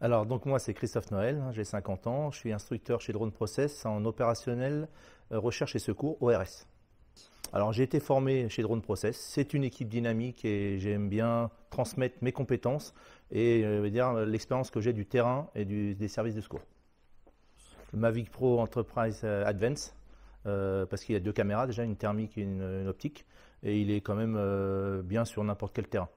Alors, donc moi, c'est Christophe Noël, hein, j'ai 50 ans, je suis instructeur chez Drone Process en opérationnel euh, recherche et secours, ORS. Alors, j'ai été formé chez Drone Process, c'est une équipe dynamique et j'aime bien transmettre mes compétences et euh, l'expérience que j'ai du terrain et des services de secours. Mavic Pro Enterprise euh, Advance, parce qu'il a deux caméras déjà, une thermique et une, optique, et il est quand même bien sur n'importe quel terrain.